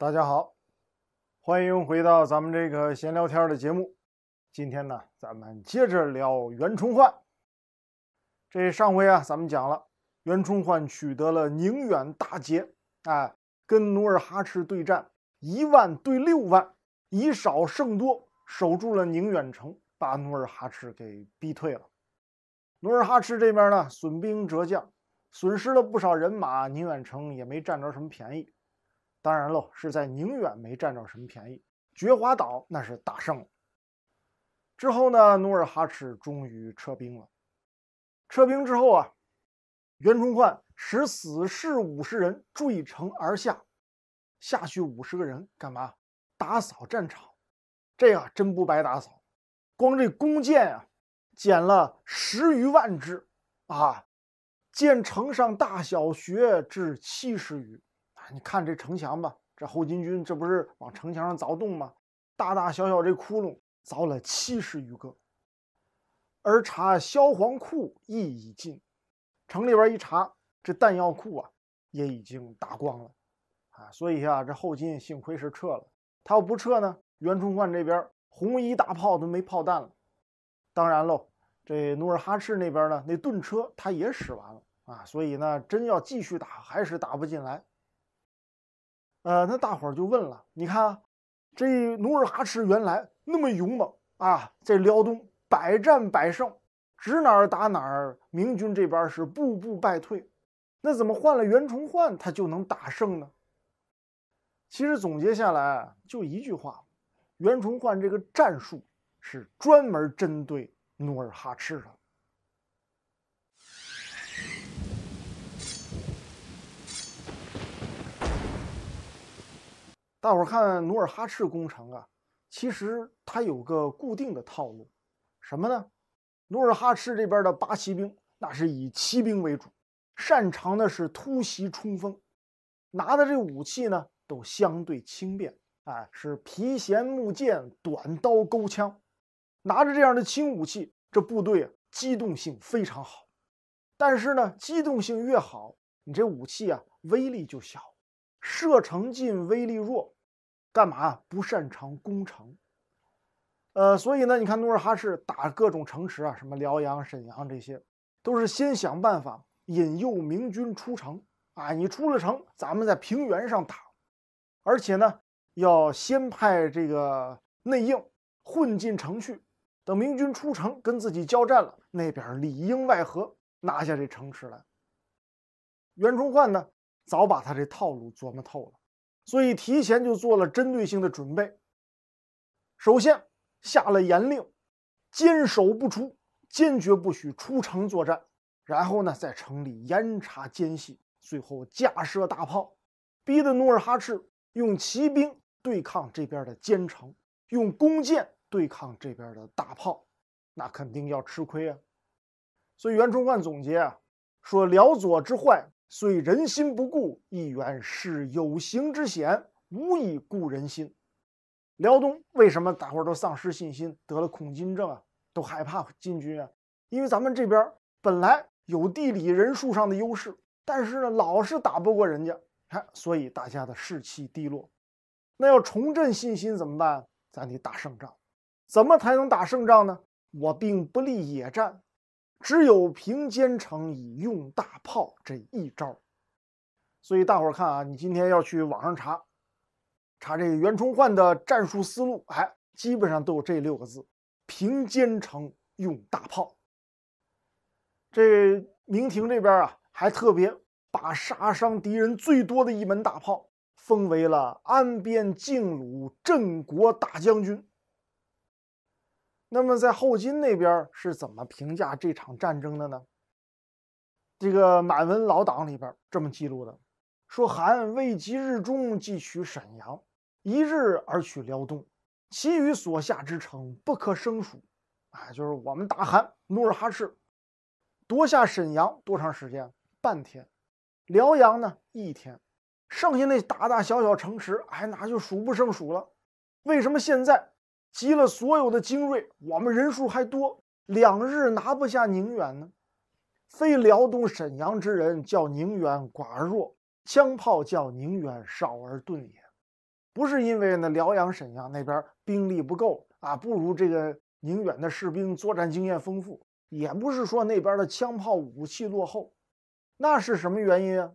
大家好，欢迎回到咱们这个闲聊天的节目。今天呢，咱们接着聊袁崇焕。这上回啊，咱们讲了袁崇焕取得了宁远大捷，哎，跟努尔哈赤对战，一万对六万，以少胜多，守住了宁远城，把努尔哈赤给逼退了。努尔哈赤这边呢，损兵折将，损失了不少人马，宁远城也没占着什么便宜。当然喽，是在宁远没占着什么便宜，觉华岛那是大胜。了。之后呢，努尔哈赤终于撤兵了。撤兵之后啊，袁崇焕使死士五十人坠城而下，下去五十个人干嘛？打扫战场。这啊，真不白打扫，光这弓箭啊，捡了十余万支啊，建城上大小学至七十余。你看这城墙吧，这后金军这不是往城墙上凿洞吗？大大小小这窟窿凿了七十余个。而查萧黄库亦已尽，城里边一查，这弹药库啊也已经打光了啊。所以呀，这后金幸亏是撤了，他要不撤呢，袁崇焕这边红衣大炮都没炮弹了。当然喽，这努尔哈赤那边呢，那盾车他也使完了啊。所以呢，真要继续打，还是打不进来。呃，那大伙儿就问了，你看，这努尔哈赤原来那么勇猛啊，在辽东百战百胜，指哪儿打哪儿，明军这边是步步败退，那怎么换了袁崇焕他就能打胜呢？其实总结下来就一句话，袁崇焕这个战术是专门针对努尔哈赤的。大伙儿看努尔哈赤攻城啊，其实它有个固定的套路，什么呢？努尔哈赤这边的八旗兵，那是以骑兵为主，擅长的是突袭冲锋，拿的这武器呢都相对轻便，哎，是皮弦木剑、短刀、钩枪，拿着这样的轻武器，这部队啊机动性非常好。但是呢，机动性越好，你这武器啊威力就小，射程近，威力弱。干嘛不擅长攻城？呃，所以呢，你看努尔哈赤打各种城池啊，什么辽阳、沈阳这些，都是先想办法引诱明军出城啊。你出了城，咱们在平原上打，而且呢，要先派这个内应混进城去，等明军出城跟自己交战了，那边里应外合拿下这城池来。袁崇焕呢，早把他这套路琢磨透了。所以提前就做了针对性的准备。首先下了严令，坚守不出，坚决不许出城作战。然后呢，在城里严查奸细。最后架设大炮，逼得努尔哈赤用骑兵对抗这边的坚城，用弓箭对抗这边的大炮，那肯定要吃亏啊。所以袁崇焕总结啊，说辽左之坏。所以人心不固，一远是有形之险，无以固人心。辽东为什么大伙儿都丧失信心，得了恐金症啊？都害怕金军啊？因为咱们这边本来有地理、人数上的优势，但是呢，老是打不过人家，哎，所以大家的士气低落。那要重振信心怎么办？咱得打胜仗。怎么才能打胜仗呢？我并不立野战。只有平坚城以用大炮这一招，所以大伙儿看啊，你今天要去网上查，查这个袁崇焕的战术思路，哎，基本上都有这六个字：平坚城用大炮。这明廷这边啊，还特别把杀伤敌人最多的一门大炮封为了安边靖鲁镇国大将军。那么，在后金那边是怎么评价这场战争的呢？这个满文老档里边这么记录的：说，韩未及日中即取沈阳，一日而取辽东，其余所下之城不可胜数。哎，就是我们大韩努尔哈赤夺下沈阳多长时间？半天，辽阳呢？一天，剩下那大大小小城池，哎，那就数不胜数了。为什么现在？集了所有的精锐，我们人数还多，两日拿不下宁远呢。非辽东沈阳之人，叫宁远寡而弱，枪炮叫宁远少而钝也。不是因为那辽阳沈阳那边兵力不够啊，不如这个宁远的士兵作战经验丰富，也不是说那边的枪炮武器落后，那是什么原因啊？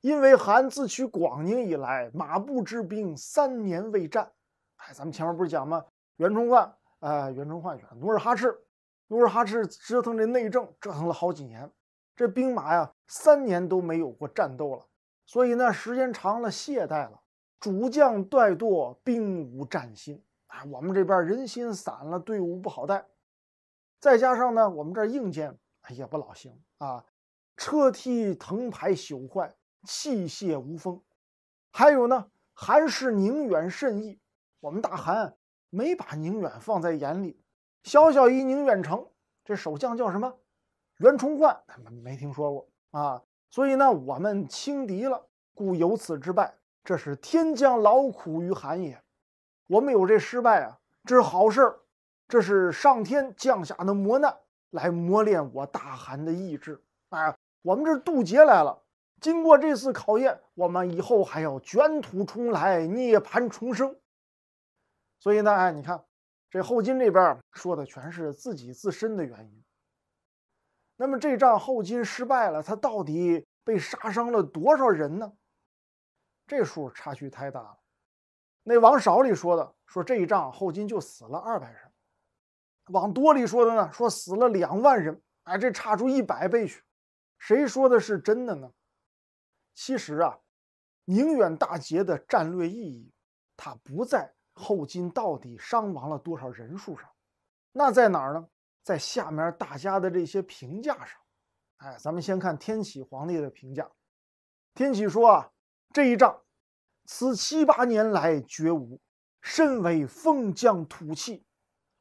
因为韩自取广宁以来，马步之兵三年未战。哎，咱们前面不是讲吗？袁崇焕，呃，袁崇焕选努尔哈赤，努尔哈赤折腾这内政，折腾了好几年，这兵马呀三年都没有过战斗了，所以呢，时间长了懈怠了，主将怠惰，兵无战心。哎，我们这边人心散了，队伍不好带，再加上呢，我们这儿硬件也不老行啊，车梯藤牌朽坏，器械无锋，还有呢，寒士宁远甚易。我们大汗没把宁远放在眼里，小小一宁远城，这守将叫什么？袁崇焕，没没听说过啊。所以呢，我们轻敌了，故有此之败。这是天将劳苦于韩也。我们有这失败啊，这是好事儿，这是上天降下的磨难，来磨练我大汗的意志。哎，我们这渡劫来了，经过这次考验，我们以后还要卷土重来，涅槃重生。所以呢，哎，你看，这后金这边说的全是自己自身的原因。那么这仗后金失败了，他到底被杀伤了多少人呢？这数差距太大了。那往少里说的，说这一仗后金就死了二百人；往多里说的呢，说死了两万人。哎，这差出一百倍去，谁说的是真的呢？其实啊，宁远大捷的战略意义，它不在。后金到底伤亡了多少人数上？那在哪儿呢？在下面大家的这些评价上。哎，咱们先看天启皇帝的评价。天启说啊，这一仗，此七八年来绝无，甚为奉将吐气。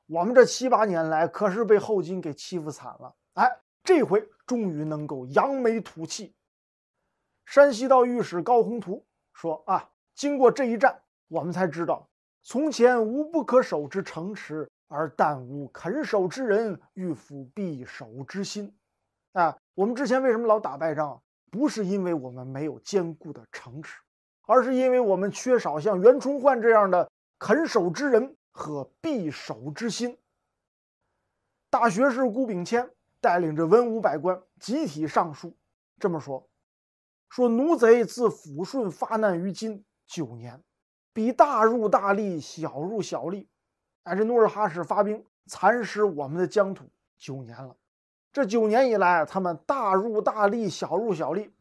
我们这七八年来可是被后金给欺负惨了。哎，这回终于能够扬眉吐气。山西道御史高宏图说啊，经过这一战，我们才知道。从前无不可守之城池，而但无肯守之人，欲抚必守之心。啊，我们之前为什么老打败仗？不是因为我们没有坚固的城池，而是因为我们缺少像袁崇焕这样的肯守之人和必守之心。大学士顾秉谦带领着文武百官集体上书，这么说：说奴贼自抚顺发难于今九年。比大入大利，小入小利。哎，这努尔哈赤发兵蚕食我们的疆土九年了。这九年以来，他们大入大利，小入小利，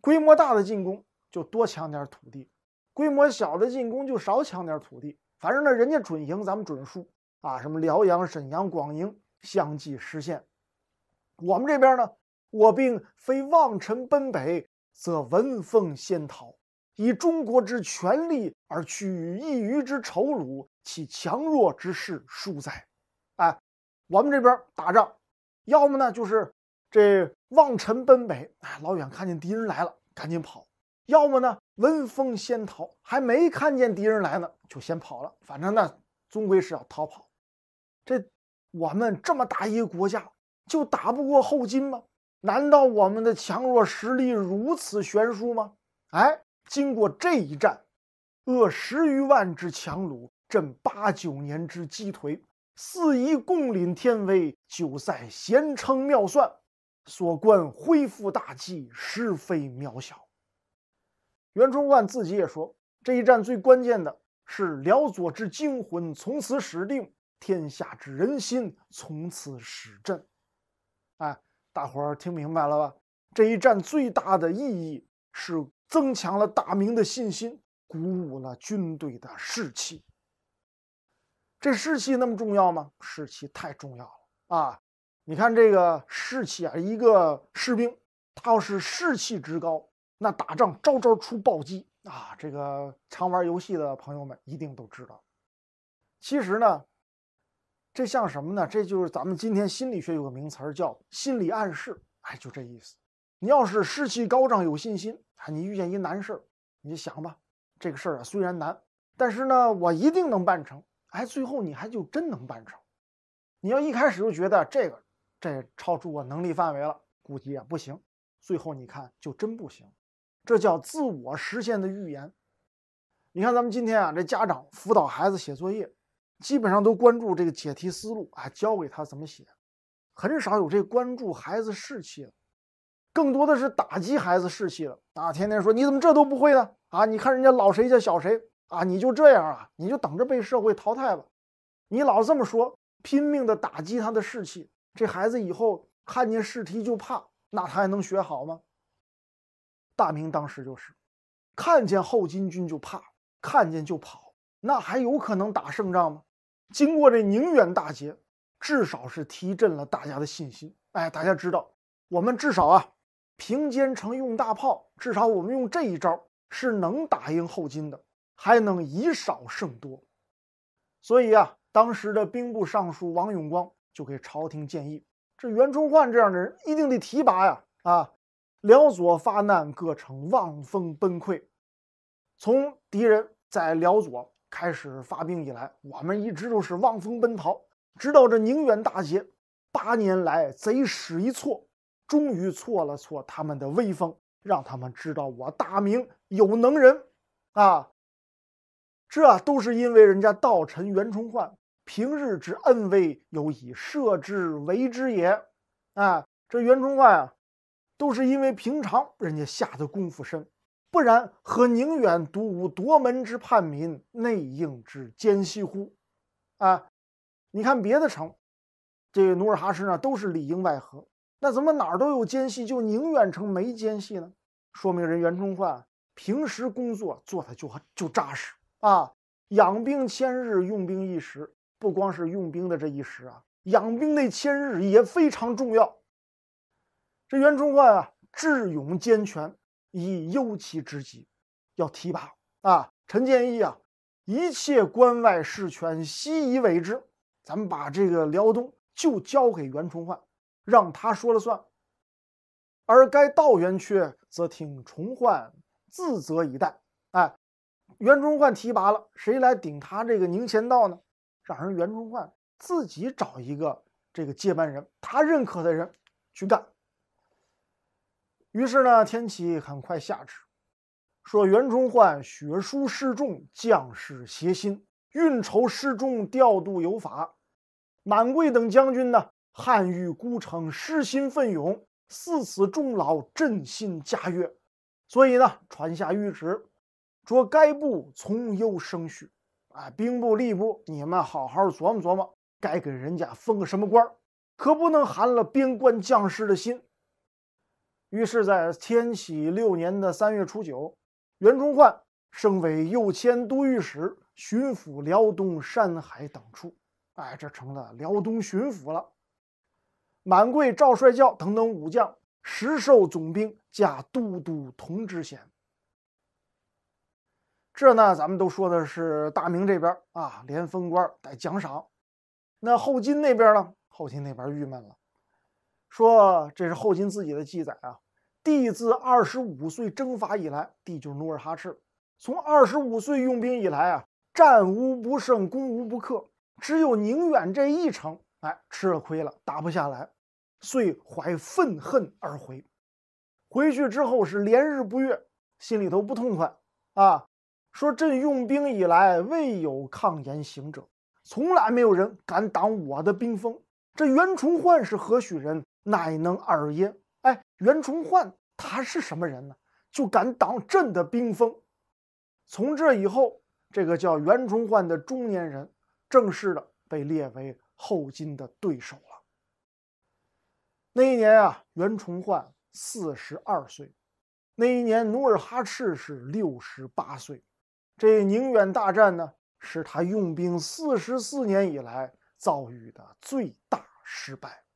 规模大的进攻就多抢点土地，规模小的进攻就少抢点土地。反正呢，人家准赢，咱们准输啊！什么辽阳、沈阳、广营相继失陷，我们这边呢，我兵非望尘奔北，则闻风先逃。以中国之权力而取一隅之丑辱，其强弱之势殊哉！哎，我们这边打仗，要么呢就是这望尘奔北，哎，老远看见敌人来了赶紧跑；要么呢闻风先逃，还没看见敌人来呢就先跑了。反正呢，终归是要逃跑。这我们这么大一个国家，就打不过后金吗？难道我们的强弱实力如此悬殊吗？哎。经过这一战，扼十余万之强弩，振八九年之鸡颓，四夷共领天威，九塞咸称妙算，所观恢复大计，实非渺小。袁崇焕自己也说，这一战最关键的是辽左之惊魂从此始定，天下之人心从此始振。哎，大伙儿听明白了吧？这一战最大的意义是。增强了大明的信心，鼓舞了军队的士气。这士气那么重要吗？士气太重要了啊！你看这个士气啊，一个士兵他要是士气之高，那打仗招招出暴击啊！这个常玩游戏的朋友们一定都知道。其实呢，这像什么呢？这就是咱们今天心理学有个名词儿叫心理暗示，哎，就这意思。你要是士气高涨、有信心啊，你遇见一难事儿，你想吧，这个事儿啊虽然难，但是呢我一定能办成。哎，最后你还就真能办成。你要一开始就觉得这个这超出我能力范围了，估计也不行，最后你看就真不行。这叫自我实现的预言。你看咱们今天啊，这家长辅导孩子写作业，基本上都关注这个解题思路啊，教给他怎么写，很少有这关注孩子士气的。更多的是打击孩子士气了啊！天天说你怎么这都不会呢？啊，你看人家老谁家小谁啊？你就这样啊？你就等着被社会淘汰吧！你老这么说，拼命的打击他的士气，这孩子以后看见试题就怕，那他还能学好吗？大明当时就是看见后金军就怕，看见就跑，那还有可能打胜仗吗？经过这宁远大捷，至少是提振了大家的信心。哎，大家知道，我们至少啊。平坚城用大炮，至少我们用这一招是能打赢后金的，还能以少胜多。所以啊，当时的兵部尚书王永光就给朝廷建议：这袁崇焕这样的人一定得提拔呀！啊，辽左发难，各城望风崩溃。从敌人在辽左开始发兵以来，我们一直都是望风奔逃，直到这宁远大捷。八年来，贼始一挫。终于挫了挫他们的威风，让他们知道我大明有能人啊！这都是因为人家道臣袁崇焕平日之恩威有以设之为之也啊！这袁崇焕啊，都是因为平常人家下的功夫深，不然何宁远独无夺门之叛民内应之奸细乎？啊！你看别的城，这努尔哈赤呢，都是里应外合。那怎么哪儿都有奸细，就宁远城没奸细呢？说明人袁崇焕平时工作做的就就扎实啊。养兵千日，用兵一时，不光是用兵的这一时啊，养兵那千日也非常重要。这袁崇焕啊，智勇兼全，以忧其知己，要提拔啊。陈建议啊，一切关外事权悉以委之，咱们把这个辽东就交给袁崇焕。让他说了算，而该道员却则听崇焕自责以待。哎，袁崇焕提拔了谁来顶他这个宁前道呢？让人袁崇焕自己找一个这个接班人，他认可的人去干。于是呢，天启很快下旨说，袁崇焕学书失众，将士协心，运筹失众，调度有法。满桂等将军呢？汉玉孤城，失心奋勇，似此终老，振兴家业。所以呢，传下谕旨，着该部从优升序，哎，兵部、吏部，你们好好琢磨琢磨，该给人家封个什么官儿，可不能寒了边关将士的心。于是，在天启六年的三月初九，袁崇焕升为右迁都御史，巡抚辽东、山海等处。哎，这成了辽东巡抚了。满桂、赵帅教等等武将，实授总兵加都督同知衔。这呢，咱们都说的是大明这边啊，连封官带奖赏。那后金那边呢？后金那边郁闷了，说这是后金自己的记载啊。帝自二十五岁征伐以来，帝就是努尔哈赤，从二十五岁用兵以来啊，战无不胜，攻无不克，只有宁远这一城，哎，吃了亏了，打不下来。遂怀愤恨而回，回去之后是连日不悦，心里头不痛快啊。说朕用兵以来，未有抗言行者，从来没有人敢挡我的兵锋。这袁崇焕是何许人，乃能尔耶？哎，袁崇焕他是什么人呢？就敢挡朕的兵锋。从这以后，这个叫袁崇焕的中年人，正式的被列为后金的对手了。那一年啊，袁崇焕四十二岁；那一年，努尔哈赤是六十八岁。这宁远大战呢，是他用兵四十四年以来遭遇的最大失败。